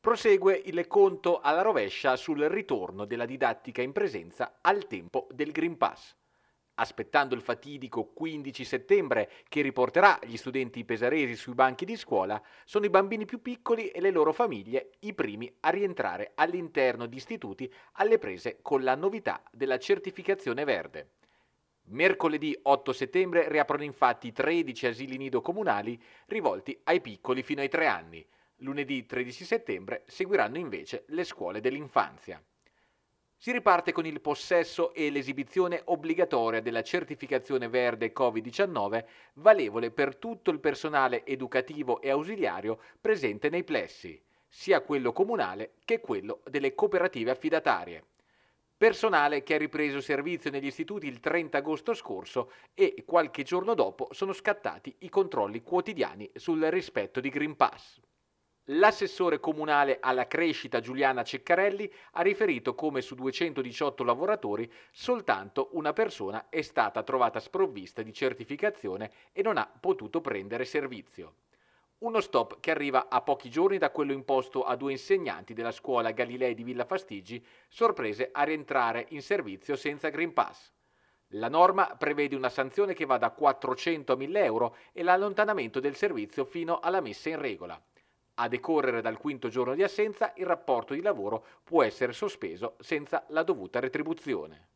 Prosegue il conto alla rovescia sul ritorno della didattica in presenza al tempo del Green Pass. Aspettando il fatidico 15 settembre che riporterà gli studenti pesaresi sui banchi di scuola, sono i bambini più piccoli e le loro famiglie i primi a rientrare all'interno di istituti alle prese con la novità della certificazione verde. Mercoledì 8 settembre riaprono infatti 13 asili nido comunali rivolti ai piccoli fino ai 3 anni, Lunedì 13 settembre seguiranno invece le scuole dell'infanzia. Si riparte con il possesso e l'esibizione obbligatoria della certificazione verde Covid-19 valevole per tutto il personale educativo e ausiliario presente nei plessi, sia quello comunale che quello delle cooperative affidatarie. Personale che ha ripreso servizio negli istituti il 30 agosto scorso e qualche giorno dopo sono scattati i controlli quotidiani sul rispetto di Green Pass. L'assessore comunale alla crescita Giuliana Ceccarelli ha riferito come su 218 lavoratori soltanto una persona è stata trovata sprovvista di certificazione e non ha potuto prendere servizio. Uno stop che arriva a pochi giorni da quello imposto a due insegnanti della scuola Galilei di Villa Fastigi, sorprese a rientrare in servizio senza Green Pass. La norma prevede una sanzione che va da 400 a 1000 euro e l'allontanamento del servizio fino alla messa in regola. A decorrere dal quinto giorno di assenza il rapporto di lavoro può essere sospeso senza la dovuta retribuzione.